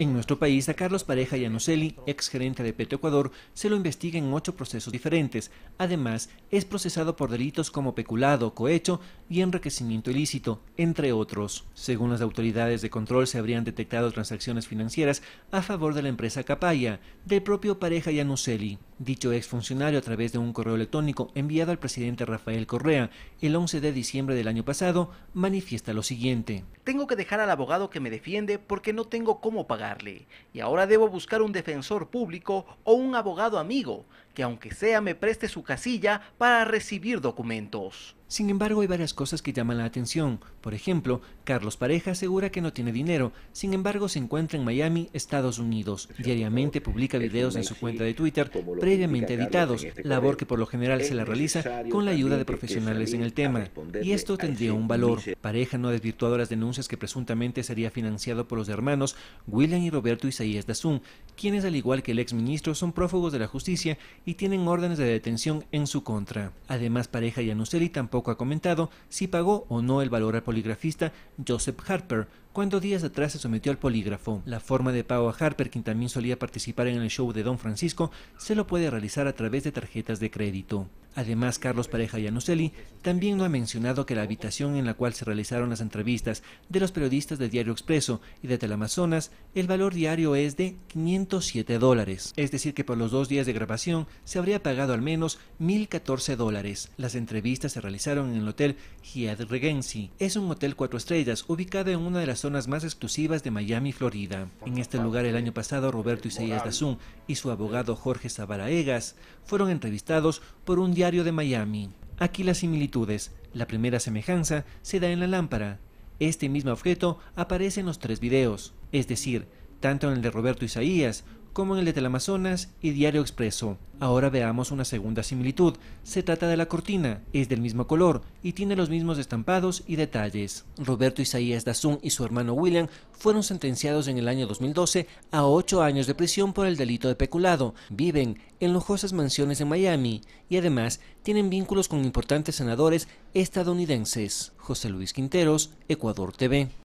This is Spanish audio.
En nuestro país, a Carlos Pareja Yanoseli, ex gerente de Petroecuador, Ecuador, se lo investiga en ocho procesos diferentes. Además, es procesado por delitos como peculado, cohecho y enriquecimiento ilícito, entre otros. Según las autoridades de control, se habrían detectado transacciones financieras a favor de la empresa Capaya, del propio Pareja Yanuselli. Dicho exfuncionario, a través de un correo electrónico enviado al presidente Rafael Correa el 11 de diciembre del año pasado, manifiesta lo siguiente. Tengo que dejar al abogado que me defiende porque no tengo cómo pagarle, y ahora debo buscar un defensor público o un abogado amigo que aunque sea me preste su casilla para recibir documentos. Sin embargo, hay varias cosas que llaman la atención. Por ejemplo, Carlos Pareja asegura que no tiene dinero, sin embargo se encuentra en Miami, Estados Unidos. Diariamente publica videos en su cuenta de Twitter previamente editados, este labor que por lo general se la realiza con la ayuda de profesionales en el tema. Y esto tendría un valor. Pareja no ha desvirtuado las denuncias que presuntamente sería financiado por los hermanos William y Roberto Isaías Dazun, quienes al igual que el exministro son prófugos de la justicia y tienen órdenes de detención en su contra. Además, Pareja y Anuseli tampoco ha comentado si pagó o no el valor al poligrafista Joseph Harper cuando días atrás se sometió al polígrafo. La forma de pago a Harper, quien también solía participar en el show de Don Francisco, se lo puede realizar a través de tarjetas de crédito. Además, Carlos Pareja Yanuseli también no ha mencionado que la habitación en la cual se realizaron las entrevistas de los periodistas de Diario Expreso y de Teleamazonas, el valor diario es de 507 dólares. Es decir, que por los dos días de grabación se habría pagado al menos 1.014 dólares. Las entrevistas se realizaron en el Hotel Hyatt Regency. Es un hotel cuatro estrellas ubicado en una de las zonas más exclusivas de Miami, Florida. En este lugar el año pasado Roberto Isaías Dazún y su abogado Jorge Sabaraegas fueron entrevistados por un diario Diario de Miami. Aquí las similitudes. La primera semejanza se da en la lámpara. Este mismo objeto aparece en los tres videos, es decir, tanto en el de Roberto Isaías como en el de Amazonas y Diario Expreso. Ahora veamos una segunda similitud. Se trata de la cortina, es del mismo color y tiene los mismos estampados y detalles. Roberto Isaías Dazun y su hermano William fueron sentenciados en el año 2012 a ocho años de prisión por el delito de peculado. Viven en lujosas mansiones en Miami y además tienen vínculos con importantes senadores estadounidenses. José Luis Quinteros, Ecuador TV.